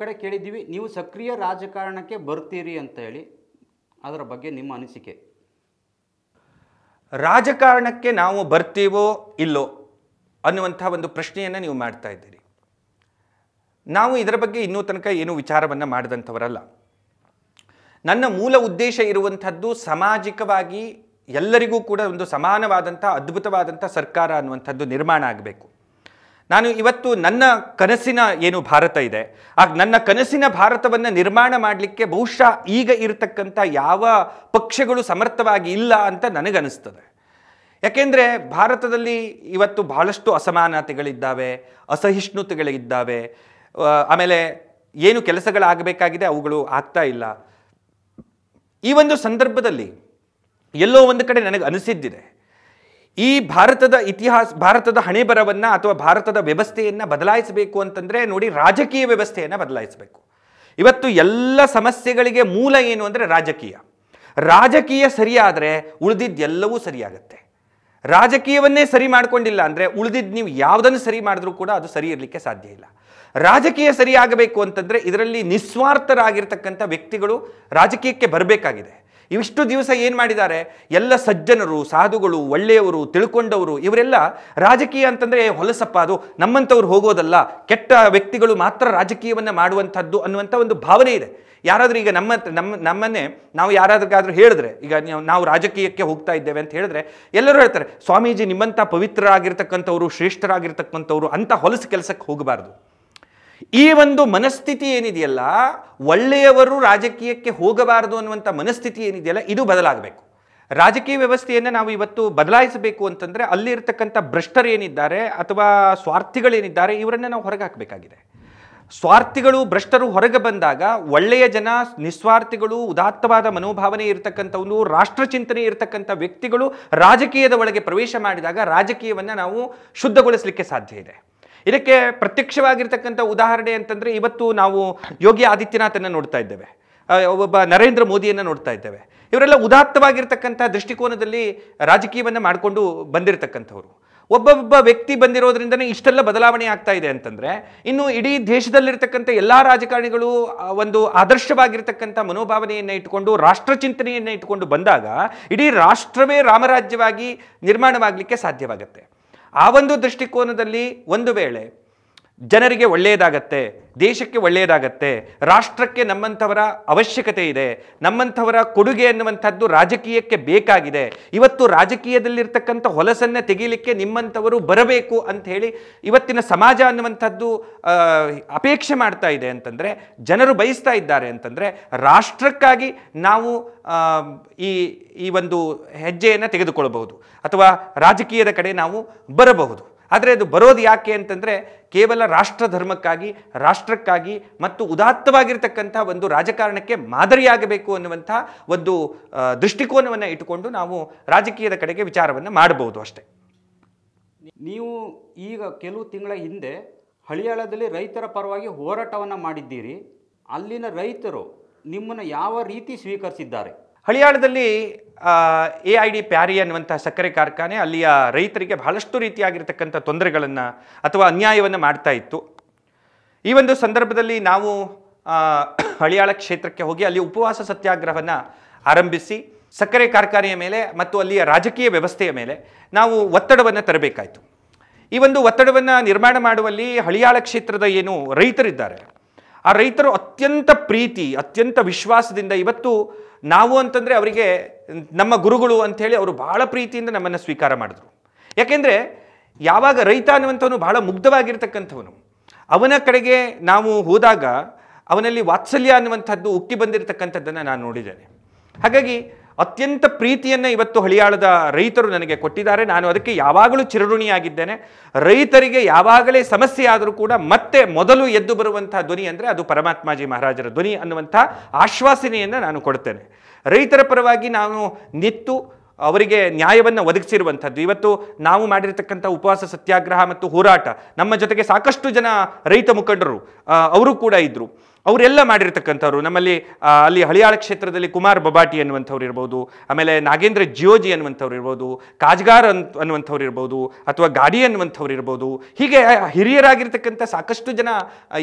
ಕಡೆ ಕೇಳಿದ್ದೀವಿ ನೀವು ಸಕ್ರಿಯ ರಾಜಕಾರಣಕ್ಕೆ ಬರ್ತೀರಿ ಅಂತ ಹೇಳಿ ಅದರ ಬಗ್ಗೆ ನಿಮ್ಮ ಅನಿಸಿಕೆ ರಾಜಕಾರಣಕ್ಕೆ ನಾವು ಬರ್ತೀವೋ ಇಲ್ಲೋ ಅನ್ನುವಂಥ ಒಂದು ಪ್ರಶ್ನೆಯನ್ನು ನೀವು ಮಾಡ್ತಾ ಇದ್ದೀರಿ ನಾವು ಇದರ ಬಗ್ಗೆ ಇನ್ನೂ ತನಕ ಏನು ವಿಚಾರವನ್ನು ಮಾಡಿದಂಥವರಲ್ಲ ನನ್ನ ಮೂಲ ಉದ್ದೇಶ ಇರುವಂಥದ್ದು ಸಾಮಾಜಿಕವಾಗಿ ಎಲ್ಲರಿಗೂ ಕೂಡ ಒಂದು ಸಮಾನವಾದಂಥ ಅದ್ಭುತವಾದಂಥ ಸರ್ಕಾರ ಅನ್ನುವಂಥದ್ದು ನಿರ್ಮಾಣ ಆಗಬೇಕು ನಾನು ಇವತ್ತು ನನ್ನ ಕನಸಿನ ಏನು ಭಾರತ ಇದೆ ಆಗ ನನ್ನ ಕನಸಿನ ಭಾರತವನ್ನು ನಿರ್ಮಾಣ ಮಾಡಲಿಕ್ಕೆ ಬಹುಶಃ ಈಗ ಇರತಕ್ಕಂಥ ಯಾವ ಪಕ್ಷಗಳು ಸಮರ್ಥವಾಗಿ ಇಲ್ಲ ಅಂತ ನನಗನ್ನಿಸ್ತದೆ ಯಾಕೆಂದರೆ ಭಾರತದಲ್ಲಿ ಇವತ್ತು ಬಹಳಷ್ಟು ಅಸಮಾನತೆಗಳಿದ್ದಾವೆ ಅಸಹಿಷ್ಣುತೆಗಳಿದ್ದಾವೆ ಆಮೇಲೆ ಏನು ಕೆಲಸಗಳಾಗಬೇಕಾಗಿದೆ ಅವುಗಳು ಆಗ್ತಾ ಇಲ್ಲ ಈ ಒಂದು ಸಂದರ್ಭದಲ್ಲಿ ಎಲ್ಲೋ ಒಂದು ಕಡೆ ನನಗೆ ಅನಿಸಿದ್ದಿದೆ ಈ ಭಾರತದ ಇತಿಹಾಸ ಭಾರತದ ಹಣೆಬರವನ್ನು ಅಥವಾ ಭಾರತದ ವ್ಯವಸ್ಥೆಯನ್ನು ಬದಲಾಯಿಸಬೇಕು ಅಂತಂದರೆ ನೋಡಿ ರಾಜಕೀಯ ವ್ಯವಸ್ಥೆಯನ್ನು ಬದಲಾಯಿಸಬೇಕು ಇವತ್ತು ಎಲ್ಲ ಸಮಸ್ಯೆಗಳಿಗೆ ಮೂಲ ಏನು ಅಂದರೆ ರಾಜಕೀಯ ರಾಜಕೀಯ ಸರಿಯಾದರೆ ಉಳಿದಿದ್ದೆಲ್ಲವೂ ಸರಿಯಾಗುತ್ತೆ ರಾಜಕೀಯವನ್ನೇ ಸರಿ ಮಾಡಿಕೊಂಡಿಲ್ಲ ಅಂದರೆ ಉಳಿದಿದ್ದು ನೀವು ಯಾವುದನ್ನು ಸರಿ ಮಾಡಿದ್ರೂ ಕೂಡ ಅದು ಸರಿ ಇರಲಿಕ್ಕೆ ಸಾಧ್ಯ ಇಲ್ಲ ರಾಜಕೀಯ ಸರಿಯಾಗಬೇಕು ಅಂತಂದರೆ ಇದರಲ್ಲಿ ನಿಸ್ವಾರ್ಥರಾಗಿರ್ತಕ್ಕಂಥ ವ್ಯಕ್ತಿಗಳು ರಾಜಕೀಯಕ್ಕೆ ಬರಬೇಕಾಗಿದೆ ಇವಿಷ್ಟು ದಿವಸ ಏನು ಮಾಡಿದ್ದಾರೆ ಎಲ್ಲ ಸಜ್ಜನರು ಸಾಧುಗಳು ಒಳ್ಳೆಯವರು ತಿಳ್ಕೊಂಡವರು ಇವರೆಲ್ಲ ರಾಜಕೀಯ ಅಂತಂದರೆ ಹೊಲಸಪ್ಪ ಅದು ನಮ್ಮಂಥವ್ರು ಹೋಗೋದಲ್ಲ ಕೆಟ್ಟ ವ್ಯಕ್ತಿಗಳು ಮಾತ್ರ ರಾಜಕೀಯವನ್ನು ಮಾಡುವಂಥದ್ದು ಅನ್ನುವಂಥ ಒಂದು ಭಾವನೆ ಇದೆ ಯಾರಾದರೂ ಈಗ ನಮ್ಮ ನಮ್ಮ ನಮ್ಮನ್ನೇ ನಾವು ಯಾರಾದ್ರಿಗಾದರೂ ಹೇಳಿದ್ರೆ ಈಗ ನಾವು ರಾಜಕೀಯಕ್ಕೆ ಹೋಗ್ತಾ ಇದ್ದೇವೆ ಅಂತ ಹೇಳಿದ್ರೆ ಎಲ್ಲರೂ ಹೇಳ್ತಾರೆ ಸ್ವಾಮೀಜಿ ನಿಮ್ಮಂಥ ಪವಿತ್ರರಾಗಿರ್ತಕ್ಕಂಥವ್ರು ಶ್ರೇಷ್ಠರಾಗಿರ್ತಕ್ಕಂಥವ್ರು ಅಂಥ ಹೊಲಸು ಕೆಲಸಕ್ಕೆ ಹೋಗಬಾರ್ದು ಈ ಒಂದು ಮನಸ್ಥಿತಿ ಏನಿದೆಯಲ್ಲ ಒಳ್ಳೆಯವರು ರಾಜಕೀಯಕ್ಕೆ ಹೋಗಬಾರದು ಅನ್ನುವಂಥ ಮನಸ್ಥಿತಿ ಏನಿದೆಯಲ್ಲ ಇದು ಬದಲಾಗಬೇಕು ರಾಜಕೀಯ ವ್ಯವಸ್ಥೆಯನ್ನು ನಾವು ಇವತ್ತು ಬದಲಾಯಿಸಬೇಕು ಅಂತಂದರೆ ಅಲ್ಲಿರ್ತಕ್ಕಂಥ ಭ್ರಷ್ಟರೇನಿದ್ದಾರೆ ಅಥವಾ ಸ್ವಾರ್ಥಿಗಳೇನಿದ್ದಾರೆ ಇವರನ್ನು ನಾವು ಹೊರಗೆ ಹಾಕಬೇಕಾಗಿದೆ ಸ್ವಾರ್ಥಿಗಳು ಭ್ರಷ್ಟರು ಹೊರಗೆ ಬಂದಾಗ ಒಳ್ಳೆಯ ಜನ ನಿಸ್ವಾರ್ಥಿಗಳು ಉದಾತ್ತವಾದ ಮನೋಭಾವನೆ ಇರತಕ್ಕಂಥವನು ರಾಷ್ಟ್ರಚಿಂತನೆ ಇರತಕ್ಕಂಥ ವ್ಯಕ್ತಿಗಳು ರಾಜಕೀಯದ ಒಳಗೆ ಪ್ರವೇಶ ಮಾಡಿದಾಗ ರಾಜಕೀಯವನ್ನು ನಾವು ಶುದ್ಧಗೊಳಿಸಲಿಕ್ಕೆ ಸಾಧ್ಯ ಇದೆ ಇದಕ್ಕೆ ಪ್ರತ್ಯಕ್ಷವಾಗಿರ್ತಕ್ಕಂಥ ಉದಾಹರಣೆ ಅಂತಂದರೆ ಇವತ್ತು ನಾವು ಯೋಗಿ ಆದಿತ್ಯನಾಥನ್ನು ನೋಡ್ತಾ ಇದ್ದೇವೆ ಒಬ್ಬ ನರೇಂದ್ರ ಮೋದಿಯನ್ನು ನೋಡ್ತಾ ಇದ್ದೇವೆ ಇವರೆಲ್ಲ ಉದಾತ್ತವಾಗಿರ್ತಕ್ಕಂಥ ದೃಷ್ಟಿಕೋನದಲ್ಲಿ ರಾಜಕೀಯವನ್ನು ಮಾಡಿಕೊಂಡು ಬಂದಿರತಕ್ಕಂಥವ್ರು ಒಬ್ಬೊಬ್ಬ ವ್ಯಕ್ತಿ ಬಂದಿರೋದ್ರಿಂದನೇ ಇಷ್ಟೆಲ್ಲ ಬದಲಾವಣೆ ಆಗ್ತಾ ಇದೆ ಅಂತಂದರೆ ಇನ್ನು ಇಡೀ ದೇಶದಲ್ಲಿರ್ತಕ್ಕಂಥ ಎಲ್ಲ ರಾಜಕಾರಣಿಗಳು ಒಂದು ಆದರ್ಶವಾಗಿರ್ತಕ್ಕಂಥ ಮನೋಭಾವನೆಯನ್ನು ಇಟ್ಟುಕೊಂಡು ರಾಷ್ಟ್ರ ಚಿಂತನೆಯನ್ನು ಇಟ್ಟುಕೊಂಡು ಬಂದಾಗ ಇಡೀ ರಾಷ್ಟ್ರವೇ ರಾಮರಾಜ್ಯವಾಗಿ ನಿರ್ಮಾಣವಾಗಲಿಕ್ಕೆ ಸಾಧ್ಯವಾಗುತ್ತೆ ಆ ಒಂದು ದೃಷ್ಟಿಕೋನದಲ್ಲಿ ಒಂದು ವೇಳೆ ಜನರಿಗೆ ಒಳ್ಳೆಯದಾಗತ್ತೆ ದೇಶಕ್ಕೆ ಒಳ್ಳೆಯದಾಗತ್ತೆ ರಾಷ್ಟ್ರಕ್ಕೆ ನಮ್ಮಂಥವರ ಅವಶ್ಯಕತೆ ಇದೆ ನಮ್ಮಂಥವರ ಕೊಡುಗೆ ಅನ್ನುವಂಥದ್ದು ರಾಜಕೀಯಕ್ಕೆ ಬೇಕಾಗಿದೆ ಇವತ್ತು ರಾಜಕೀಯದಲ್ಲಿರ್ತಕ್ಕಂಥ ಹೊಲಸನ್ನು ತೆಗೀಲಿಕ್ಕೆ ನಿಮ್ಮಂಥವರು ಬರಬೇಕು ಅಂತ ಹೇಳಿ ಇವತ್ತಿನ ಸಮಾಜ ಅನ್ನುವಂಥದ್ದು ಅಪೇಕ್ಷೆ ಮಾಡ್ತಾ ಇದೆ ಅಂತಂದರೆ ಜನರು ಬಯಸ್ತಾ ಇದ್ದಾರೆ ಅಂತಂದರೆ ರಾಷ್ಟ್ರಕ್ಕಾಗಿ ನಾವು ಈ ಈ ಒಂದು ಹೆಜ್ಜೆಯನ್ನು ತೆಗೆದುಕೊಳ್ಳಬಹುದು ಅಥವಾ ರಾಜಕೀಯದ ಕಡೆ ನಾವು ಬರಬಹುದು ಆದರೆ ಅದು ಬರೋದು ಯಾಕೆ ಅಂತಂದರೆ ಕೇವಲ ರಾಷ್ಟ್ರ ಧರ್ಮಕ್ಕಾಗಿ ರಾಷ್ಟ್ರಕ್ಕಾಗಿ ಮತ್ತು ಉದಾತ್ತವಾಗಿರ್ತಕ್ಕಂಥ ಒಂದು ರಾಜಕಾರಣಕ್ಕೆ ಮಾದರಿಯಾಗಬೇಕು ಅನ್ನುವಂಥ ಒಂದು ದೃಷ್ಟಿಕೋನವನ್ನು ಇಟ್ಟುಕೊಂಡು ನಾವು ರಾಜಕೀಯದ ಕಡೆಗೆ ವಿಚಾರವನ್ನು ಮಾಡಬಹುದು ಅಷ್ಟೇ ನೀವು ಈಗ ಕೆಲವು ತಿಂಗಳ ಹಿಂದೆ ಹಳಿಯಾಳದಲ್ಲಿ ರೈತರ ಪರವಾಗಿ ಹೋರಾಟವನ್ನು ಮಾಡಿದ್ದೀರಿ ಅಲ್ಲಿನ ರೈತರು ನಿಮ್ಮನ್ನು ಯಾವ ರೀತಿ ಸ್ವೀಕರಿಸಿದ್ದಾರೆ ಹಳಿಯಾಳದಲ್ಲಿ ಎ ಐ ಡಿ ಪ್ಯಾರಿ ಅನ್ನುವಂಥ ಸಕ್ಕರೆ ಕಾರ್ಖಾನೆ ಅಲ್ಲಿಯ ರೈತರಿಗೆ ಬಹಳಷ್ಟು ರೀತಿಯಾಗಿರ್ತಕ್ಕಂಥ ತೊಂದರೆಗಳನ್ನು ಅಥವಾ ಅನ್ಯಾಯವನ್ನು ಮಾಡ್ತಾ ಇತ್ತು ಈ ಒಂದು ಸಂದರ್ಭದಲ್ಲಿ ನಾವು ಹಳಿಯಾಳ ಕ್ಷೇತ್ರಕ್ಕೆ ಹೋಗಿ ಅಲ್ಲಿ ಉಪವಾಸ ಸತ್ಯಾಗ್ರಹವನ್ನು ಆರಂಭಿಸಿ ಸಕ್ಕರೆ ಕಾರ್ಖಾನೆಯ ಮೇಲೆ ಮತ್ತು ಅಲ್ಲಿಯ ರಾಜಕೀಯ ವ್ಯವಸ್ಥೆಯ ಮೇಲೆ ನಾವು ಒತ್ತಡವನ್ನು ತರಬೇಕಾಯಿತು ಈ ಒಂದು ಒತ್ತಡವನ್ನು ನಿರ್ಮಾಣ ಮಾಡುವಲ್ಲಿ ಹಳಿಯಾಳ ಕ್ಷೇತ್ರದ ಏನು ರೈತರಿದ್ದಾರೆ ಆ ರೈತರು ಅತ್ಯಂತ ಪ್ರೀತಿ ಅತ್ಯಂತ ವಿಶ್ವಾಸದಿಂದ ಇವತ್ತು ನಾವು ಅಂತಂದರೆ ಅವರಿಗೆ ನಮ್ಮ ಗುರುಗಳು ಅಂಥೇಳಿ ಅವರು ಭಾಳ ಪ್ರೀತಿಯಿಂದ ನಮ್ಮನ್ನು ಸ್ವೀಕಾರ ಮಾಡಿದ್ರು ಯಾಕೆಂದರೆ ಯಾವಾಗ ರೈತ ಅನ್ನುವಂಥವನು ಬಹಳ ಮುಗ್ಧವಾಗಿರ್ತಕ್ಕಂಥವನು ಅವನ ಕಡೆಗೆ ನಾವು ಹೋದಾಗ ಅವನಲ್ಲಿ ವಾತ್ಸಲ್ಯ ಅನ್ನುವಂಥದ್ದು ಉಕ್ಕಿ ಬಂದಿರತಕ್ಕಂಥದ್ದನ್ನು ನಾನು ನೋಡಿದ್ದೇನೆ ಹಾಗಾಗಿ ಅತ್ಯಂತ ಪ್ರೀತಿಯನ್ನು ಇವತ್ತು ಹಳಿಯಾಳದ ರೈತರು ನನಗೆ ಕೊಟ್ಟಿದ್ದಾರೆ ನಾನು ಅದಕ್ಕೆ ಯಾವಾಗಲೂ ಚಿರಋಣಿಯಾಗಿದ್ದೇನೆ ರೈತರಿಗೆ ಯಾವಾಗಲೇ ಸಮಸ್ಯೆ ಆದರೂ ಕೂಡ ಮತ್ತೆ ಮೊದಲು ಎದ್ದು ಬರುವಂತಹ ಧ್ವನಿ ಅಂದರೆ ಅದು ಪರಮಾತ್ಮಾಜಿ ಮಹಾರಾಜರ ಧ್ವನಿ ಅನ್ನುವಂಥ ಆಶ್ವಾಸನೆಯನ್ನು ನಾನು ಕೊಡ್ತೇನೆ ರೈತರ ಪರವಾಗಿ ನಾನು ನಿತ್ತು ಅವರಿಗೆ ನ್ಯಾಯವನ್ನು ಒದಗಿಸಿರುವಂಥದ್ದು ಇವತ್ತು ನಾವು ಮಾಡಿರತಕ್ಕಂಥ ಉಪವಾಸ ಸತ್ಯಾಗ್ರಹ ಮತ್ತು ಹೋರಾಟ ನಮ್ಮ ಜೊತೆಗೆ ಸಾಕಷ್ಟು ಜನ ರೈತ ಮುಖಂಡರು ಅವರು ಕೂಡ ಇದ್ದರು ಅವರೆಲ್ಲ ಮಾಡಿರ್ತಕ್ಕಂಥವ್ರು ನಮ್ಮಲ್ಲಿ ಅಲ್ಲಿ ಹಳಿಯಾಳ ಕ್ಷೇತ್ರದಲ್ಲಿ ಕುಮಾರ್ ಬಬಾಟಿ ಅನ್ನುವಂಥವ್ರು ಇರ್ಬೋದು ಆಮೇಲೆ ನಾಗೇಂದ್ರ ಜಿಯೋಜಿ ಅನ್ನುವಂಥವ್ರು ಇರ್ಬೋದು ಕಾಜ್ಗಾರ್ ಅನ್ ಅನ್ನುವಂಥವ್ರು ಇರ್ಬೋದು ಅಥವಾ ಗಾಡಿ ಅನ್ನುವಂಥವ್ರು ಇರ್ಬೋದು ಹೀಗೆ ಹಿರಿಯರಾಗಿರ್ತಕ್ಕಂಥ ಸಾಕಷ್ಟು ಜನ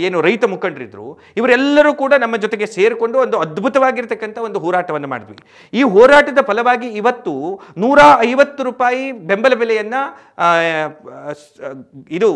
ಏನು ರೈತ ಮುಖಂಡರಿದ್ದರು ಇವರೆಲ್ಲರೂ ಕೂಡ ನಮ್ಮ ಜೊತೆಗೆ ಸೇರಿಕೊಂಡು ಒಂದು ಅದ್ಭುತವಾಗಿರ್ತಕ್ಕಂಥ ಒಂದು ಹೋರಾಟವನ್ನು ಮಾಡಿದ್ವಿ ಈ ಹೋರಾಟದ ಫಲವಾಗಿ ಇವತ್ತು ನೂರ ಐವತ್ತು ರೂಪಾಯಿ ಬೆಂಬಲ ಬೆಲೆಯನ್ನು ಇದು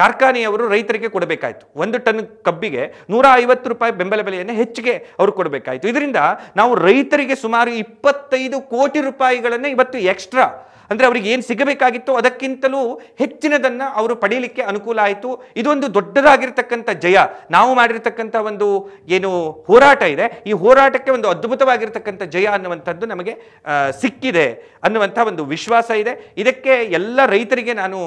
ಕಾರ್ಖಾನೆಯವರು ರೈತರಿಗೆ ಕೊಡಬೇಕಾಯಿತು ಒಂದು ಟನ್ ಕಬ್ಬಿಗೆ ನೂರ ಐವತ್ತು ರೂಪಾಯಿ ಬೆಂಬಲ ಬೆಲೆಯನ್ನು ಹೆಚ್ಚಿಗೆ ಅವರು ಕೊಡಬೇಕಾಯಿತು ಇದರಿಂದ ನಾವು ರೈತರಿಗೆ ಸುಮಾರು ಇಪ್ಪತ್ತೈದು ಕೋಟಿ ರೂಪಾಯಿಗಳನ್ನು ಇವತ್ತು ಎಕ್ಸ್ಟ್ರಾ ಅಂದರೆ ಅವರಿಗೆ ಏನು ಸಿಗಬೇಕಾಗಿತ್ತು ಅದಕ್ಕಿಂತಲೂ ಹೆಚ್ಚಿನದನ್ನು ಅವರು ಪಡೀಲಿಕ್ಕೆ ಅನುಕೂಲ ಆಯಿತು ಇದೊಂದು ದೊಡ್ಡದಾಗಿರ್ತಕ್ಕಂಥ ಜಯ ನಾವು ಮಾಡಿರ್ತಕ್ಕಂಥ ಒಂದು ಏನು ಹೋರಾಟ ಇದೆ ಈ ಹೋರಾಟಕ್ಕೆ ಒಂದು ಅದ್ಭುತವಾಗಿರ್ತಕ್ಕಂಥ ಜಯ ಅನ್ನುವಂಥದ್ದು ನಮಗೆ ಸಿಕ್ಕಿದೆ ಅನ್ನುವಂಥ ಒಂದು ವಿಶ್ವಾಸ ಇದೆ ಇದಕ್ಕೆ ಎಲ್ಲ ರೈತರಿಗೆ ನಾನು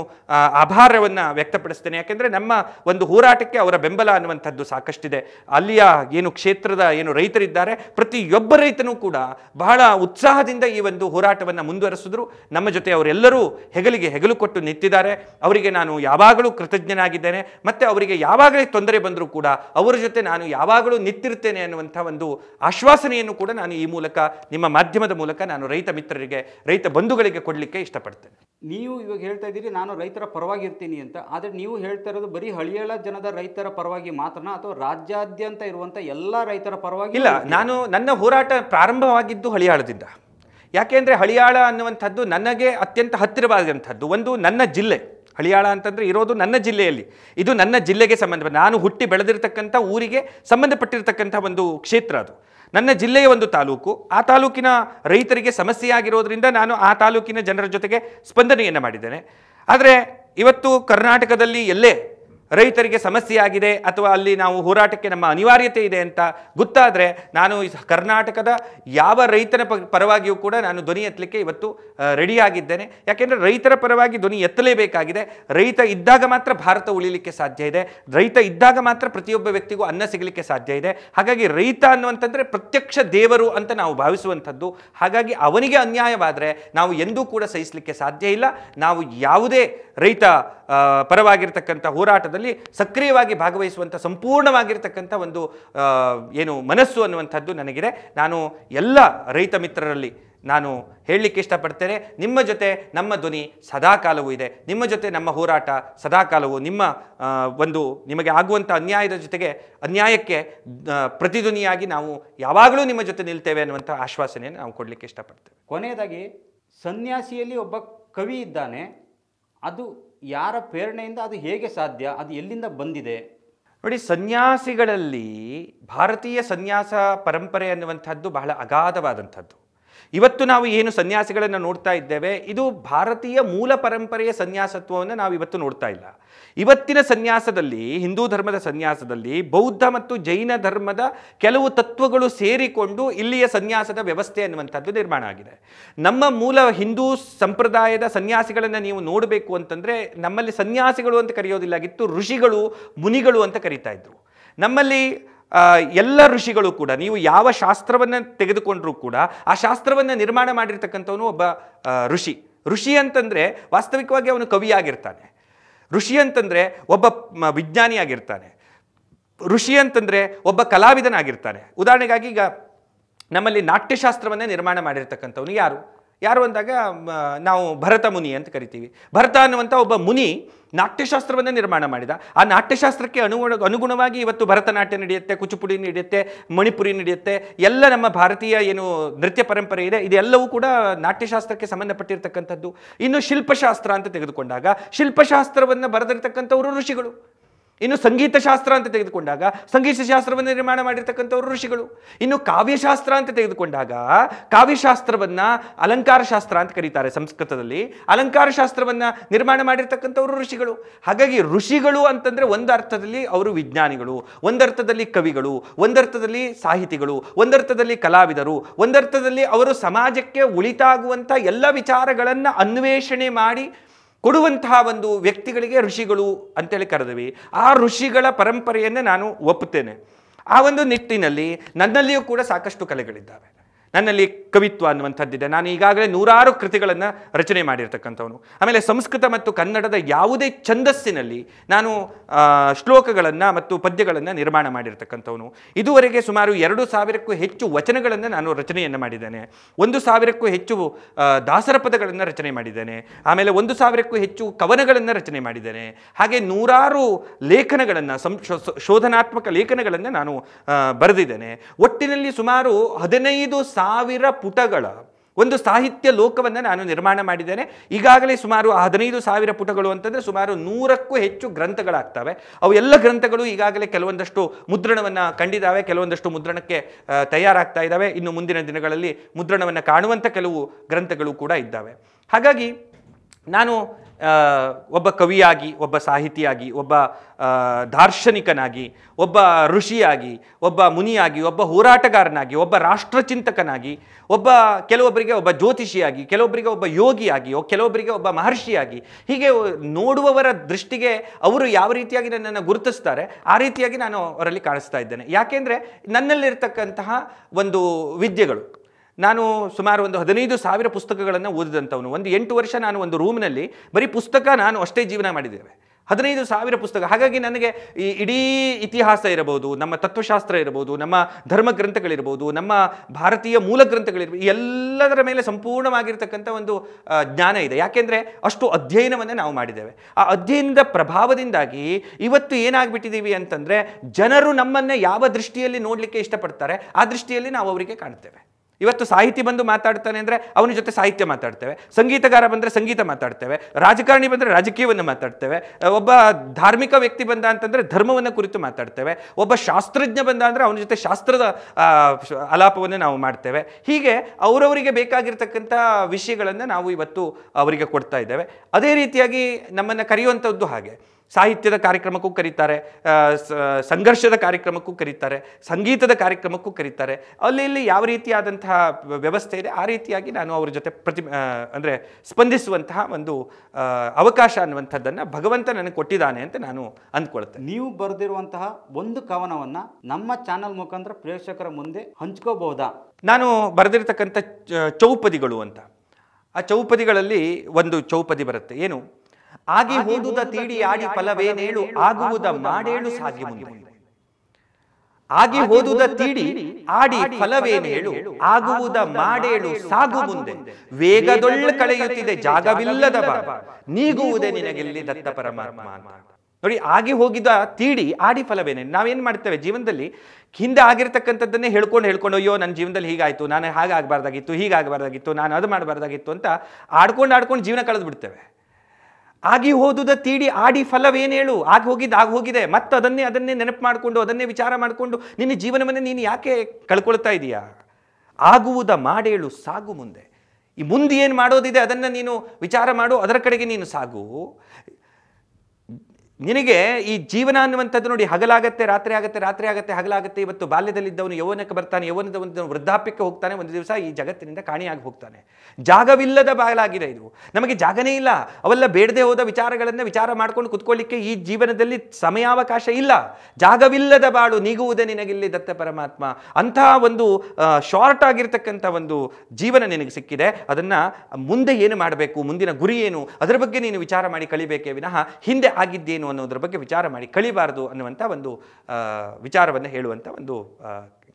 ಆಭಾರವನ್ನು ವ್ಯಕ್ತಪಡಿಸ್ತೇನೆ ಯಾಕೆಂದರೆ ನಮ್ಮ ಒಂದು ಹೋರಾಟಕ್ಕೆ ಅವರ ಬೆಂಬಲ ಅನ್ನುವಂಥದ್ದು ಸಾಕಷ್ಟಿದೆ ಅಲ್ಲಿಯ ಏನು ಕ್ಷೇತ್ರದ ಏನು ರೈತರಿದ್ದಾರೆ ಪ್ರತಿಯೊಬ್ಬ ರೈತನೂ ಕೂಡ ಬಹಳ ಉತ್ಸಾಹದಿಂದ ಈ ಒಂದು ಹೋರಾಟವನ್ನು ಮುಂದುವರೆಸಿದ್ರು ನಮ್ಮ ನಮ್ಮ ಜೊತೆ ಅವರೆಲ್ಲರೂ ಹೆಗಲಿಗೆ ಹೆಗಲು ಕೊಟ್ಟು ನಿಂತಿದ್ದಾರೆ ಅವರಿಗೆ ನಾನು ಯಾವಾಗಲೂ ಕೃತಜ್ಞನಾಗಿದ್ದೇನೆ ಮತ್ತು ಅವರಿಗೆ ಯಾವಾಗಲೇ ತೊಂದರೆ ಬಂದರೂ ಕೂಡ ಅವರ ಜೊತೆ ನಾನು ಯಾವಾಗಲೂ ನಿಂತಿರ್ತೇನೆ ಅನ್ನುವಂಥ ಒಂದು ಆಶ್ವಾಸನೆಯನ್ನು ಕೂಡ ನಾನು ಈ ಮೂಲಕ ನಿಮ್ಮ ಮಾಧ್ಯಮದ ಮೂಲಕ ನಾನು ರೈತ ಮಿತ್ರರಿಗೆ ರೈತ ಬಂಧುಗಳಿಗೆ ಕೊಡಲಿಕ್ಕೆ ಇಷ್ಟಪಡ್ತೇನೆ ನೀವು ಇವಾಗ ಹೇಳ್ತಾ ಇದ್ದೀರಿ ನಾನು ರೈತರ ಪರವಾಗಿರ್ತೀನಿ ಅಂತ ಆದರೆ ನೀವು ಹೇಳ್ತಾ ಇರೋದು ಬರೀ ಹಳಿಯಳ ಜನದ ರೈತರ ಪರವಾಗಿ ಮಾತ್ರನಾ ಅಥವಾ ರಾಜ್ಯಾದ್ಯಂತ ಇರುವಂಥ ಎಲ್ಲ ರೈತರ ಪರವಾಗಿ ಇಲ್ಲ ನಾನು ನನ್ನ ಹೋರಾಟ ಪ್ರಾರಂಭವಾಗಿದ್ದು ಹಳಿಯಾಳದಿಂದ ಯಾಕೆಂದರೆ ಹಳಿಯಾಳ ಅನ್ನುವಂಥದ್ದು ನನಗೆ ಅತ್ಯಂತ ಹತ್ತಿರವಾದಂಥದ್ದು ಒಂದು ನನ್ನ ಜಿಲ್ಲೆ ಹಳಿಯಾಳ ಅಂತಂದರೆ ಇರೋದು ನನ್ನ ಜಿಲ್ಲೆಯಲ್ಲಿ ಇದು ನನ್ನ ಜಿಲ್ಲೆಗೆ ಸಂಬಂಧ ನಾನು ಹುಟ್ಟಿ ಬೆಳೆದಿರತಕ್ಕಂಥ ಊರಿಗೆ ಸಂಬಂಧಪಟ್ಟಿರತಕ್ಕಂಥ ಒಂದು ಕ್ಷೇತ್ರ ಅದು ನನ್ನ ಜಿಲ್ಲೆಯ ಒಂದು ತಾಲೂಕು ಆ ತಾಲೂಕಿನ ರೈತರಿಗೆ ಸಮಸ್ಯೆ ನಾನು ಆ ತಾಲೂಕಿನ ಜನರ ಜೊತೆಗೆ ಸ್ಪಂದನೆಯನ್ನು ಮಾಡಿದ್ದೇನೆ ಆದರೆ ಇವತ್ತು ಕರ್ನಾಟಕದಲ್ಲಿ ಎಲ್ಲೇ ರೈತರಿಗೆ ಸಮಸ್ಯೆ ಆಗಿದೆ ಅಥವಾ ಅಲ್ಲಿ ನಾವು ಹೋರಾಟಕ್ಕೆ ನಮ್ಮ ಅನಿವಾರ್ಯತೆ ಇದೆ ಅಂತ ಗೊತ್ತಾದರೆ ನಾನು ಕರ್ನಾಟಕದ ಯಾವ ರೈತನ ಪರವಾಗಿಯೂ ಕೂಡ ನಾನು ಧ್ವನಿ ಎತ್ತಲಿಕ್ಕೆ ಇವತ್ತು ರೆಡಿಯಾಗಿದ್ದೇನೆ ಯಾಕೆಂದರೆ ರೈತರ ಪರವಾಗಿ ಧ್ವನಿ ಎತ್ತಲೇಬೇಕಾಗಿದೆ ರೈತ ಇದ್ದಾಗ ಮಾತ್ರ ಭಾರತ ಉಳಿಲಿಕ್ಕೆ ಸಾಧ್ಯ ಇದೆ ರೈತ ಇದ್ದಾಗ ಮಾತ್ರ ಪ್ರತಿಯೊಬ್ಬ ವ್ಯಕ್ತಿಗೂ ಅನ್ನ ಸಿಗಲಿಕ್ಕೆ ಸಾಧ್ಯ ಇದೆ ಹಾಗಾಗಿ ರೈತ ಅನ್ನುವಂಥದ್ರೆ ಪ್ರತ್ಯಕ್ಷ ದೇವರು ಅಂತ ನಾವು ಭಾವಿಸುವಂಥದ್ದು ಹಾಗಾಗಿ ಅವನಿಗೆ ಅನ್ಯಾಯವಾದರೆ ನಾವು ಎಂದೂ ಕೂಡ ಸಹಿಸಲಿಕ್ಕೆ ಸಾಧ್ಯ ಇಲ್ಲ ನಾವು ಯಾವುದೇ ರೈತ ಪರವಾಗಿರ್ತಕ್ಕಂಥ ಹೋರಾಟದ ಕಾರ್ಯಕ್ರಮದಲ್ಲಿ ಸಕ್ರಿಯವಾಗಿ ಭಾಗವಹಿಸುವಂಥ ಸಂಪೂರ್ಣವಾಗಿರ್ತಕ್ಕಂಥ ಒಂದು ಏನು ಮನಸ್ಸು ಅನ್ನುವಂಥದ್ದು ನನಗಿದೆ ನಾನು ಎಲ್ಲ ರೈತ ಮಿತ್ರರಲ್ಲಿ ನಾನು ಹೇಳಲಿಕ್ಕೆ ಇಷ್ಟಪಡ್ತೇನೆ ನಿಮ್ಮ ಜೊತೆ ನಮ್ಮ ಧ್ವನಿ ಸದಾಕಾಲವೂ ಇದೆ ನಿಮ್ಮ ಜೊತೆ ನಮ್ಮ ಹೋರಾಟ ಸದಾಕಾಲವೂ ನಿಮ್ಮ ಒಂದು ನಿಮಗೆ ಆಗುವಂಥ ಅನ್ಯಾಯದ ಜೊತೆಗೆ ಅನ್ಯಾಯಕ್ಕೆ ಪ್ರತಿಧ್ವನಿಯಾಗಿ ನಾವು ಯಾವಾಗಲೂ ನಿಮ್ಮ ಜೊತೆ ನಿಲ್ತೇವೆ ಅನ್ನುವಂಥ ಆಶ್ವಾಸನೆಯನ್ನು ನಾವು ಕೊಡಲಿಕ್ಕೆ ಇಷ್ಟಪಡ್ತೇವೆ ಕೊನೆಯದಾಗಿ ಸನ್ಯಾಸಿಯಲ್ಲಿ ಒಬ್ಬ ಕವಿ ಇದ್ದಾನೆ ಅದು ಯಾರ ಪ್ರೇರಣೆಯಿಂದ ಅದು ಹೇಗೆ ಸಾಧ್ಯ ಅದು ಎಲ್ಲಿಂದ ಬಂದಿದೆ ನೋಡಿ ಸನ್ಯಾಸಿಗಳಲ್ಲಿ ಭಾರತೀಯ ಸನ್ಯಾಸ ಪರಂಪರೆ ಅನ್ನುವಂಥದ್ದು ಬಹಳ ಅಗಾಧವಾದಂಥದ್ದು ಇವತ್ತು ನಾವು ಏನು ಸನ್ಯಾಸಿಗಳನ್ನು ನೋಡ್ತಾ ಇದ್ದೇವೆ ಇದು ಭಾರತೀಯ ಮೂಲ ಪರಂಪರೆಯ ಸನ್ಯಾಸತ್ವವನ್ನು ನಾವು ಇವತ್ತು ನೋಡ್ತಾ ಇಲ್ಲ ಇವತ್ತಿನ ಸನ್ಯಾಸದಲ್ಲಿ ಹಿಂದೂ ಧರ್ಮದ ಸನ್ಯಾಸದಲ್ಲಿ ಬೌದ್ಧ ಮತ್ತು ಜೈನ ಧರ್ಮದ ಕೆಲವು ತತ್ವಗಳು ಸೇರಿಕೊಂಡು ಇಲ್ಲಿಯ ಸನ್ಯಾಸದ ವ್ಯವಸ್ಥೆ ಅನ್ನುವಂಥದ್ದು ನಿರ್ಮಾಣ ಆಗಿದೆ ನಮ್ಮ ಮೂಲ ಹಿಂದೂ ಸಂಪ್ರದಾಯದ ಸನ್ಯಾಸಿಗಳನ್ನು ನೀವು ನೋಡಬೇಕು ಅಂತಂದರೆ ನಮ್ಮಲ್ಲಿ ಸನ್ಯಾಸಿಗಳು ಅಂತ ಕರೆಯೋದಿಲ್ಲಾಗಿತ್ತು ಋಷಿಗಳು ಮುನಿಗಳು ಅಂತ ಕರೀತಾ ಇದ್ರು ನಮ್ಮಲ್ಲಿ ಎಲ್ಲ ಋಷಿಗಳು ಕೂಡ ನೀವು ಯಾವ ಶಾಸ್ತ್ರವನ್ನು ತೆಗೆದುಕೊಂಡ್ರೂ ಕೂಡ ಆ ಶಾಸ್ತ್ರವನ್ನು ನಿರ್ಮಾಣ ಮಾಡಿರ್ತಕ್ಕಂಥವನು ಒಬ್ಬ ಋಷಿ ಋಷಿ ಅಂತಂದರೆ ವಾಸ್ತವಿಕವಾಗಿ ಅವನು ಕವಿಯಾಗಿರ್ತಾನೆ ಋಷಿ ಅಂತಂದರೆ ಒಬ್ಬ ವಿಜ್ಞಾನಿಯಾಗಿರ್ತಾನೆ ಋಷಿ ಅಂತಂದರೆ ಒಬ್ಬ ಕಲಾವಿದನಾಗಿರ್ತಾನೆ ಉದಾಹರಣೆಗಾಗಿ ಈಗ ನಮ್ಮಲ್ಲಿ ನಾಟ್ಯಶಾಸ್ತ್ರವನ್ನೇ ನಿರ್ಮಾಣ ಮಾಡಿರ್ತಕ್ಕಂಥವನು ಯಾರು ಯಾರು ಅಂದಾಗ ನಾವು ಭರತ ಮುನಿ ಅಂತ ಕರಿತೀವಿ ಭರತ ಅನ್ನುವಂಥ ಒಬ್ಬ ಮುನಿ ನಾಟ್ಯಶಾಸ್ತ್ರವನ್ನು ನಿರ್ಮಾಣ ಮಾಡಿದ ಆ ನಾಟ್ಯಶಾಸ್ತ್ರಕ್ಕೆ ಅನುಗುಣ ಅನುಗುಣವಾಗಿ ಇವತ್ತು ಭರತನಾಟ್ಯ ನಡೆಯುತ್ತೆ ಕುಚುಪುಡಿ ನಡೆಯುತ್ತೆ ಮಣಿಪುರಿ ನಡೆಯುತ್ತೆ ಎಲ್ಲ ನಮ್ಮ ಭಾರತೀಯ ಏನು ನೃತ್ಯ ಪರಂಪರೆ ಇದೆ ಇದೆಲ್ಲವೂ ಕೂಡ ನಾಟ್ಯಶಾಸ್ತ್ರಕ್ಕೆ ಸಂಬಂಧಪಟ್ಟಿರ್ತಕ್ಕಂಥದ್ದು ಇನ್ನು ಶಿಲ್ಪಶಾಸ್ತ್ರ ಅಂತ ತೆಗೆದುಕೊಂಡಾಗ ಶಿಲ್ಪಶಾಸ್ತ್ರವನ್ನು ಬರೆದಿರ್ತಕ್ಕಂಥವರು ಋಷಿಗಳು ಇನ್ನು ಸಂಗೀತಶಾಸ್ತ್ರ ಅಂತ ತೆಗೆದುಕೊಂಡಾಗ ಸಂಗೀತಶಾಸ್ತ್ರವನ್ನು ನಿರ್ಮಾಣ ಮಾಡಿರ್ತಕ್ಕಂಥವ್ರು ಋಷಿಗಳು ಇನ್ನು ಕಾವ್ಯಶಾಸ್ತ್ರ ಅಂತ ತೆಗೆದುಕೊಂಡಾಗ ಕಾವ್ಯಶಾಸ್ತ್ರವನ್ನು ಅಲಂಕಾರ ಶಾಸ್ತ್ರ ಅಂತ ಕರೀತಾರೆ ಸಂಸ್ಕೃತದಲ್ಲಿ ಅಲಂಕಾರ ಶಾಸ್ತ್ರವನ್ನು ನಿರ್ಮಾಣ ಮಾಡಿರ್ತಕ್ಕಂಥವ್ರು ಋಷಿಗಳು ಹಾಗಾಗಿ ಋಷಿಗಳು ಅಂತಂದರೆ ಒಂದು ಅರ್ಥದಲ್ಲಿ ಅವರು ವಿಜ್ಞಾನಿಗಳು ಒಂದರ್ಥದಲ್ಲಿ ಕವಿಗಳು ಒಂದರ್ಥದಲ್ಲಿ ಸಾಹಿತಿಗಳು ಒಂದರ್ಥದಲ್ಲಿ ಕಲಾವಿದರು ಒಂದರ್ಥದಲ್ಲಿ ಅವರು ಸಮಾಜಕ್ಕೆ ಉಳಿತಾಗುವಂಥ ಎಲ್ಲ ವಿಚಾರಗಳನ್ನು ಅನ್ವೇಷಣೆ ಮಾಡಿ ಕೊಡುವಂತಹ ಒಂದು ವ್ಯಕ್ತಿಗಳಿಗೆ ಋಷಿಗಳು ಅಂತೇಳಿ ಕರೆದ್ವಿ ಆ ಋಷಿಗಳ ಪರಂಪರೆಯನ್ನು ನಾನು ಒಪ್ಪುತ್ತೇನೆ ಆ ಒಂದು ನಿಟ್ಟಿನಲ್ಲಿ ನನ್ನಲ್ಲಿಯೂ ಕೂಡ ಸಾಕಷ್ಟು ಕಲೆಗಳಿದ್ದಾವೆ ನನ್ನಲ್ಲಿ ಕವಿತ್ವ ಅನ್ನುವಂಥದ್ದಿದೆ ನಾನು ಈಗಾಗಲೇ ನೂರಾರು ಕೃತಿಗಳನ್ನು ರಚನೆ ಮಾಡಿರ್ತಕ್ಕಂಥವನು ಆಮೇಲೆ ಸಂಸ್ಕೃತ ಮತ್ತು ಕನ್ನಡದ ಯಾವುದೇ ಛಂದಸ್ಸಿನಲ್ಲಿ ನಾನು ಶ್ಲೋಕಗಳನ್ನು ಮತ್ತು ಪದ್ಯಗಳನ್ನು ನಿರ್ಮಾಣ ಮಾಡಿರ್ತಕ್ಕಂಥವನು ಇದುವರೆಗೆ ಸುಮಾರು ಎರಡು ಸಾವಿರಕ್ಕೂ ಹೆಚ್ಚು ವಚನಗಳನ್ನು ನಾನು ರಚನೆಯನ್ನು ಮಾಡಿದ್ದೇನೆ ಒಂದು ಸಾವಿರಕ್ಕೂ ಹೆಚ್ಚು ದಾಸರ ಪದಗಳನ್ನು ರಚನೆ ಮಾಡಿದ್ದೇನೆ ಆಮೇಲೆ ಒಂದು ಸಾವಿರಕ್ಕೂ ಹೆಚ್ಚು ಕವನಗಳನ್ನು ರಚನೆ ಮಾಡಿದ್ದೇನೆ ಹಾಗೆ ನೂರಾರು ಲೇಖನಗಳನ್ನು ಸಂ ಶೋಧನಾತ್ಮಕ ಲೇಖನಗಳನ್ನು ನಾನು ಬರೆದಿದ್ದೇನೆ ಒಟ್ಟಿನಲ್ಲಿ ಸುಮಾರು ಹದಿನೈದು ಸಾವಿರ ಪುಟಗಳ ಒಂದು ಸಾಹಿತ್ಯ ಲೋಕವನ್ನು ನಾನು ನಿರ್ಮಾಣ ಮಾಡಿದ್ದೇನೆ ಈಗಾಗಲೇ ಸುಮಾರು ಹದಿನೈದು ಸಾವಿರ ಪುಟಗಳು ಅಂತಂದರೆ ಸುಮಾರು ನೂರಕ್ಕೂ ಹೆಚ್ಚು ಗ್ರಂಥಗಳಾಗ್ತವೆ ಅವು ಎಲ್ಲ ಗ್ರಂಥಗಳು ಈಗಾಗಲೇ ಕೆಲವೊಂದಷ್ಟು ಮುದ್ರಣವನ್ನು ಕಂಡಿದ್ದಾವೆ ಕೆಲವೊಂದಷ್ಟು ಮುದ್ರಣಕ್ಕೆ ತಯಾರಾಗ್ತಾ ಇದ್ದಾವೆ ಇನ್ನು ಮುಂದಿನ ದಿನಗಳಲ್ಲಿ ಮುದ್ರಣವನ್ನು ಕಾಣುವಂಥ ಕೆಲವು ಗ್ರಂಥಗಳು ಕೂಡ ಇದ್ದಾವೆ ಹಾಗಾಗಿ ನಾನು ಒಬ್ಬ ಕವಿಯಾಗಿ ಒಬ್ಬ ಸಾಹಿತಿಯಾಗಿ ಒಬ್ಬ ದಾರ್ಶನಿಕನಾಗಿ ಒಬ್ಬ ಋಷಿಯಾಗಿ ಒಬ್ಬ ಮುನಿಯಾಗಿ ಒಬ್ಬ ಹೋರಾಟಗಾರನಾಗಿ ಒಬ್ಬ ರಾಷ್ಟ್ರಚಿಂತಕನಾಗಿ ಒಬ್ಬ ಕೆಲವೊಬ್ಬರಿಗೆ ಒಬ್ಬ ಜ್ಯೋತಿಷಿಯಾಗಿ ಕೆಲವೊಬ್ಬರಿಗೆ ಒಬ್ಬ ಯೋಗಿಯಾಗಿ ಕೆಲವೊಬ್ಬರಿಗೆ ಒಬ್ಬ ಮಹರ್ಷಿಯಾಗಿ ಹೀಗೆ ನೋಡುವವರ ದೃಷ್ಟಿಗೆ ಅವರು ಯಾವ ರೀತಿಯಾಗಿ ನನ್ನನ್ನು ಗುರುತಿಸ್ತಾರೆ ಆ ರೀತಿಯಾಗಿ ನಾನು ಅವರಲ್ಲಿ ಕಾಣಿಸ್ತಾ ಇದ್ದೇನೆ ಯಾಕೆಂದರೆ ನನ್ನಲ್ಲಿರ್ತಕ್ಕಂತಹ ಒಂದು ವಿದ್ಯೆಗಳು ನಾನು ಸುಮಾರು ಒಂದು ಹದಿನೈದು ಸಾವಿರ ಪುಸ್ತಕಗಳನ್ನು ಓದಿದಂಥವನು ಒಂದು ಎಂಟು ವರ್ಷ ನಾನು ಒಂದು ರೂಮ್ನಲ್ಲಿ ಬರೀ ಪುಸ್ತಕ ನಾನು ಅಷ್ಟೇ ಜೀವನ ಮಾಡಿದ್ದೇವೆ ಹದಿನೈದು ಸಾವಿರ ಪುಸ್ತಕ ಹಾಗಾಗಿ ನನಗೆ ಈ ಇಡೀ ಇತಿಹಾಸ ಇರಬಹುದು ನಮ್ಮ ತತ್ವಶಾಸ್ತ್ರ ಇರಬಹುದು ನಮ್ಮ ಧರ್ಮ ಗ್ರಂಥಗಳಿರ್ಬೋದು ನಮ್ಮ ಭಾರತೀಯ ಮೂಲ ಗ್ರಂಥಗಳಿರ್ಬೋದು ಎಲ್ಲದರ ಮೇಲೆ ಸಂಪೂರ್ಣವಾಗಿರ್ತಕ್ಕಂಥ ಒಂದು ಜ್ಞಾನ ಇದೆ ಯಾಕೆಂದರೆ ಅಷ್ಟು ಅಧ್ಯಯನವನ್ನು ನಾವು ಮಾಡಿದ್ದೇವೆ ಆ ಅಧ್ಯಯನದ ಪ್ರಭಾವದಿಂದಾಗಿ ಇವತ್ತು ಏನಾಗ್ಬಿಟ್ಟಿದ್ದೀವಿ ಅಂತಂದರೆ ಜನರು ನಮ್ಮನ್ನೇ ಯಾವ ದೃಷ್ಟಿಯಲ್ಲಿ ನೋಡಲಿಕ್ಕೆ ಇಷ್ಟಪಡ್ತಾರೆ ಆ ದೃಷ್ಟಿಯಲ್ಲಿ ನಾವು ಅವರಿಗೆ ಕಾಣ್ತೇವೆ ಇವತ್ತು ಸಾಹಿತಿ ಬಂದು ಮಾತಾಡ್ತಾನೆ ಅಂದರೆ ಅವನ ಜೊತೆ ಸಾಹಿತ್ಯ ಮಾತಾಡ್ತೇವೆ ಸಂಗೀತಗಾರ ಬಂದರೆ ಸಂಗೀತ ಮಾತಾಡ್ತೇವೆ ರಾಜಕಾರಣಿ ಬಂದರೆ ರಾಜಕೀಯವನ್ನು ಮಾತಾಡ್ತೇವೆ ಒಬ್ಬ ಧಾರ್ಮಿಕ ವ್ಯಕ್ತಿ ಬಂದ ಅಂತಂದರೆ ಧರ್ಮವನ್ನು ಕುರಿತು ಮಾತಾಡ್ತೇವೆ ಒಬ್ಬ ಶಾಸ್ತ್ರಜ್ಞ ಬಂದ ಅಂದರೆ ಅವನ ಜೊತೆ ಶಾಸ್ತ್ರದ ಆಲಾಪವನ್ನು ನಾವು ಮಾಡ್ತೇವೆ ಹೀಗೆ ಅವರವರಿಗೆ ಬೇಕಾಗಿರ್ತಕ್ಕಂಥ ವಿಷಯಗಳನ್ನು ನಾವು ಇವತ್ತು ಅವರಿಗೆ ಕೊಡ್ತಾ ಇದ್ದೇವೆ ಅದೇ ರೀತಿಯಾಗಿ ನಮ್ಮನ್ನು ಕರೆಯುವಂಥದ್ದು ಹಾಗೆ ಸಾಹಿತ್ಯದ ಕಾರ್ಯಕ್ರಮಕ್ಕೂ ಕರೀತಾರೆ ಸಂಘರ್ಷದ ಕಾರ್ಯಕ್ರಮಕ್ಕೂ ಕರೀತಾರೆ ಸಂಗೀತದ ಕಾರ್ಯಕ್ರಮಕ್ಕೂ ಕರೀತಾರೆ ಅಲ್ಲಿ ಇಲ್ಲಿ ಯಾವ ರೀತಿಯಾದಂತಹ ವ್ಯವಸ್ಥೆ ಇದೆ ಆ ರೀತಿಯಾಗಿ ನಾನು ಅವ್ರ ಜೊತೆ ಪ್ರತಿ ಅಂದರೆ ಸ್ಪಂದಿಸುವಂತಹ ಒಂದು ಅವಕಾಶ ಅನ್ನುವಂಥದ್ದನ್ನು ಭಗವಂತ ನನಗೆ ಕೊಟ್ಟಿದ್ದಾನೆ ಅಂತ ನಾನು ಅಂದ್ಕೊಳ್ತೇನೆ ನೀವು ಬರೆದಿರುವಂತಹ ಒಂದು ಕವನವನ್ನು ನಮ್ಮ ಚಾನಲ್ ಮುಖಾಂತರ ಪ್ರೇಕ್ಷಕರ ಮುಂದೆ ಹಂಚ್ಕೋಬಹುದಾ ನಾನು ಬರೆದಿರ್ತಕ್ಕಂಥ ಚೌಪದಿಗಳು ಅಂತ ಆ ಚೌಪದಿಗಳಲ್ಲಿ ಒಂದು ಚೌಪದಿ ಬರುತ್ತೆ ಏನು ಆಗಿ ಹೋದುದ ತೀಡಿ ಆಡಿ ಫಲವೇನೇಳು ಆಗುವುದ ಮಾಡೇಳು ಸಾಗಿ ಮುಂದೆ ಆಗಿ ಓದುದ ತೀಡಿ ಆಡಿ ಫಲವೇನೇಳು ಆಗುವುದ ಮಾಡೇಳು ಸಾಗು ಮುಂದೆ ವೇಗದೊಳ್ಳ ಕಳೆಯುತ್ತಿದೆ ಜಾಗವಿಲ್ಲದ ಬಾ ನೀಗುವುದೇ ನಿನಗೆ ದತ್ತ ಪರಮಾತ್ಮ ನೋಡಿ ಆಗಿ ಹೋಗಿದ ತೀಡಿ ಆಡಿ ಫಲವೇನೆ ನಾವೇನ್ ಮಾಡ್ತೇವೆ ಜೀವನದಲ್ಲಿ ಹಿಂದೆ ಆಗಿರ್ತಕ್ಕಂಥದ್ದನ್ನೇ ಹೇಳ್ಕೊಂಡು ಹೇಳ್ಕೊಂಡು ಅಯ್ಯೋ ನನ್ನ ಜೀವನದಲ್ಲಿ ಹೀಗಾಯಿತು ನಾನು ಹಾಗಾಗಬಾರ್ದಾಗಿತ್ತು ಹೀಗಾಗಬಾರ್ದಾಗಿತ್ತು ನಾನು ಅದು ಮಾಡಬಾರ್ದಾಗಿತ್ತು ಅಂತ ಆಡ್ಕೊಂಡು ಆಡ್ಕೊಂಡು ಜೀವನ ಕಳೆದ್ಬಿಡ್ತೇವೆ ಆಗಿ ಹೋದುದ ತೀಡಿ ಆಡಿ ಫಲವೇನೇಳು ಆಗಿ ಹೋಗಿದ್ದು ಆಗಿ ಹೋಗಿದೆ ಮತ್ತೆ ಅದನ್ನೇ ಅದನ್ನೇ ನೆನಪು ಮಾಡಿಕೊಂಡು ಅದನ್ನೇ ವಿಚಾರ ಮಾಡಿಕೊಂಡು ನಿನ್ನ ಜೀವನವನ್ನೇ ನೀನು ಯಾಕೆ ಕಳ್ಕೊಳ್ತಾ ಇದೀಯಾ ಆಗುವುದ ಮಾಡೇಳು ಸಾಗು ಮುಂದೆ ಈ ಮುಂದೆ ಏನು ಮಾಡೋದಿದೆ ಅದನ್ನು ನೀನು ವಿಚಾರ ಮಾಡು ಅದರ ಕಡೆಗೆ ನೀನು ಸಾಗು ನಿನಗೆ ಈ ಜೀವನ ಅನ್ನುವಂಥದ್ದು ನೋಡಿ ಹಗಲಾಗತ್ತೆ ರಾತ್ರಿ ಆಗತ್ತೆ ರಾತ್ರಿ ಆಗತ್ತೆ ಹಗಲಾಗತ್ತೆ ಇವತ್ತು ಬಾಲ್ಯದಲ್ಲಿದ್ದವನು ಯೌವನಕ್ಕೆ ಬರ್ತಾನೆ ಯೌವನದ ಒಂದು ವೃದ್ಧಾಪ್ಯಕ್ಕೆ ಹೋಗ್ತಾನೆ ಒಂದು ದಿವಸ ಈ ಜಗತ್ತಿನಿಂದ ಕಾಣಿಯಾಗಿ ಹೋಗ್ತಾನೆ ಜಾಗವಿಲ್ಲದ ಬಾಗಿಲಾಗಿದೆ ಇದು ನಮಗೆ ಜಾಗನೇ ಇಲ್ಲ ಅವೆಲ್ಲ ಬೇಡದೆ ಹೋದ ವಿಚಾರಗಳನ್ನು ವಿಚಾರ ಮಾಡ್ಕೊಂಡು ಕುತ್ಕೊಳ್ಳಿಕ್ಕೆ ಈ ಜೀವನದಲ್ಲಿ ಸಮಯಾವಕಾಶ ಇಲ್ಲ ಜಾಗವಿಲ್ಲದ ಬಾಳು ನೀಗುವುದೇ ನಿನಗಿಲ್ಲಿ ದತ್ತ ಪರಮಾತ್ಮ ಅಂತಹ ಒಂದು ಶಾರ್ಟ್ ಆಗಿರ್ತಕ್ಕಂಥ ಒಂದು ಜೀವನ ನಿನಗೆ ಸಿಕ್ಕಿದೆ ಅದನ್ನು ಮುಂದೆ ಏನು ಮಾಡಬೇಕು ಮುಂದಿನ ಗುರಿ ಏನು ಅದರ ಬಗ್ಗೆ ನೀನು ವಿಚಾರ ಮಾಡಿ ಕಳಿಬೇಕೇ ವಿನಃ ಹಿಂದೆ ಆಗಿದ್ದೇನು ಏನು ಅನ್ನೋದ್ರ ಬಗ್ಗೆ ವಿಚಾರ ಮಾಡಿ ಕಳಿಬಾರದು ಅನ್ನುವಂಥ ಒಂದು ವಿಚಾರವನ್ನು ಹೇಳುವಂಥ ಒಂದು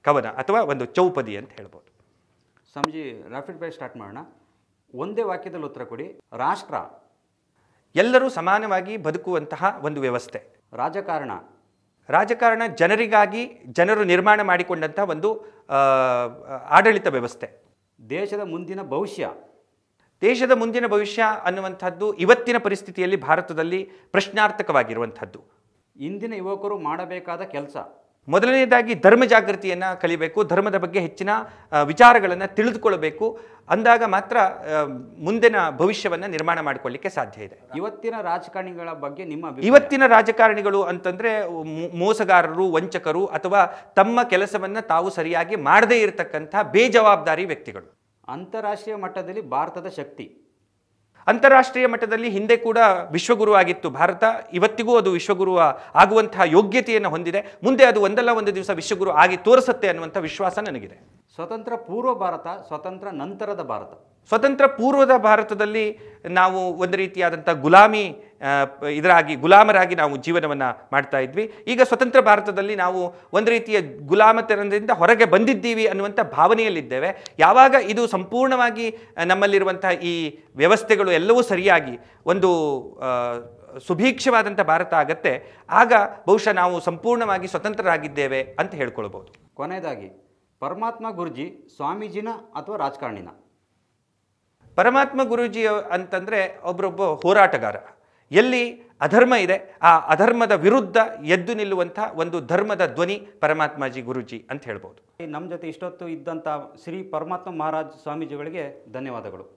ಕವನ ಅಥವಾ ಒಂದು ಚೌಪದಿ ಅಂತ ಹೇಳ್ಬೋದು ಸ್ವಾಮೀಜಿ ರಾಫಿಡ್ ಬೈ ಸ್ಟಾರ್ಟ್ ಮಾಡೋಣ ಒಂದೇ ವಾಕ್ಯದಲ್ಲಿ ಉತ್ತರ ಕೊಡಿ ರಾಷ್ಟ್ರ ಎಲ್ಲರೂ ಸಮಾನವಾಗಿ ಬದುಕುವಂತಹ ಒಂದು ವ್ಯವಸ್ಥೆ ರಾಜಕಾರಣ ರಾಜಕಾರಣ ಜನರಿಗಾಗಿ ಜನರು ನಿರ್ಮಾಣ ಮಾಡಿಕೊಂಡಂತಹ ಒಂದು ಆಡಳಿತ ವ್ಯವಸ್ಥೆ ದೇಶದ ಮುಂದಿನ ಭವಿಷ್ಯ ದೇಶದ ಮುಂದಿನ ಭವಿಷ್ಯ ಅನ್ನುವಂಥದ್ದು ಇವತ್ತಿನ ಪರಿಸ್ಥಿತಿಯಲ್ಲಿ ಭಾರತದಲ್ಲಿ ಪ್ರಶ್ನಾರ್ಥಕವಾಗಿರುವಂಥದ್ದು ಇಂದಿನ ಯುವಕರು ಮಾಡಬೇಕಾದ ಕೆಲಸ ಮೊದಲನೇದಾಗಿ ಧರ್ಮ ಜಾಗೃತಿಯನ್ನು ಕಲಿಬೇಕು ಧರ್ಮದ ಬಗ್ಗೆ ಹೆಚ್ಚಿನ ವಿಚಾರಗಳನ್ನು ತಿಳಿದುಕೊಳ್ಳಬೇಕು ಅಂದಾಗ ಮಾತ್ರ ಮುಂದಿನ ಭವಿಷ್ಯವನ್ನು ನಿರ್ಮಾಣ ಮಾಡಿಕೊಳ್ಳಿಕ್ಕೆ ಸಾಧ್ಯ ಇದೆ ಇವತ್ತಿನ ರಾಜಕಾರಣಿಗಳ ಬಗ್ಗೆ ನಿಮ್ಮ ಇವತ್ತಿನ ರಾಜಕಾರಣಿಗಳು ಅಂತಂದರೆ ಮೋಸಗಾರರು ವಂಚಕರು ಅಥವಾ ತಮ್ಮ ಕೆಲಸವನ್ನು ತಾವು ಸರಿಯಾಗಿ ಮಾಡದೇ ಇರತಕ್ಕಂಥ ಬೇಜವಾಬ್ದಾರಿ ವ್ಯಕ್ತಿಗಳು ಅಂತಾರಾಷ್ಟ್ರೀಯ ಮಟ್ಟದಲ್ಲಿ ಭಾರತದ ಶಕ್ತಿ ಅಂತಾರಾಷ್ಟ್ರೀಯ ಮಟ್ಟದಲ್ಲಿ ಹಿಂದೆ ಕೂಡ ವಿಶ್ವಗುರು ಆಗಿತ್ತು ಭಾರತ ಇವತ್ತಿಗೂ ಅದು ವಿಶ್ವಗುರು ಆಗುವಂತಹ ಯೋಗ್ಯತೆಯನ್ನು ಹೊಂದಿದೆ ಮುಂದೆ ಅದು ಒಂದಲ್ಲ ಒಂದು ದಿವಸ ವಿಶ್ವಗುರು ಆಗಿ ತೋರಿಸುತ್ತೆ ಅನ್ನುವಂಥ ವಿಶ್ವಾಸ ನನಗಿದೆ ಸ್ವತಂತ್ರ ಪೂರ್ವ ಭಾರತ ಸ್ವತಂತ್ರ ನಂತರದ ಭಾರತ ಸ್ವತಂತ್ರ ಪೂರ್ವದ ಭಾರತದಲ್ಲಿ ನಾವು ಒಂದು ರೀತಿಯಾದಂಥ ಗುಲಾಮಿ ಇದರಾಗಿ ಗುಲಾಮರಾಗಿ ನಾವು ಜೀವನವನ್ನು ಮಾಡ್ತಾ ಇದ್ವಿ ಈಗ ಸ್ವತಂತ್ರ ಭಾರತದಲ್ಲಿ ನಾವು ಒಂದು ರೀತಿಯ ಗುಲಾಮತನದಿಂದ ಹೊರಗೆ ಬಂದಿದ್ದೀವಿ ಅನ್ನುವಂಥ ಭಾವನೆಯಲ್ಲಿದ್ದೇವೆ ಯಾವಾಗ ಇದು ಸಂಪೂರ್ಣವಾಗಿ ನಮ್ಮಲ್ಲಿರುವಂಥ ಈ ವ್ಯವಸ್ಥೆಗಳು ಎಲ್ಲವೂ ಸರಿಯಾಗಿ ಒಂದು ಸುಭೀಕ್ಷವಾದಂಥ ಭಾರತ ಆಗತ್ತೆ ಆಗ ಬಹುಶಃ ನಾವು ಸಂಪೂರ್ಣವಾಗಿ ಸ್ವತಂತ್ರರಾಗಿದ್ದೇವೆ ಅಂತ ಹೇಳ್ಕೊಳ್ಬೋದು ಕೊನೆಯದಾಗಿ ಪರಮಾತ್ಮ ಗುರುಜಿ ಸ್ವಾಮೀಜಿನ ಅಥವಾ ರಾಜಕಾರಣಿನ ಪರಮಾತ್ಮ ಗುರುಜಿ ಅಂತಂದರೆ ಒಬ್ಬರೊಬ್ಬ ಹೋರಾಟಗಾರ ಎಲ್ಲಿ ಅಧರ್ಮ ಇದೆ ಆ ಅಧರ್ಮದ ವಿರುದ್ಧ ಎದ್ದು ನಿಲ್ಲುವಂಥ ಒಂದು ಧರ್ಮದ ಧ್ವನಿ ಪರಮಾತ್ಮಾಜಿ ಗುರುಜಿ ಅಂತ ಹೇಳ್ಬೋದು ನಮ್ಮ ಜೊತೆ ಇಷ್ಟೊತ್ತು ಇದ್ದಂಥ ಶ್ರೀ ಪರಮಾತ್ಮ ಮಹಾರಾಜ್ ಸ್ವಾಮೀಜಿಗಳಿಗೆ ಧನ್ಯವಾದಗಳು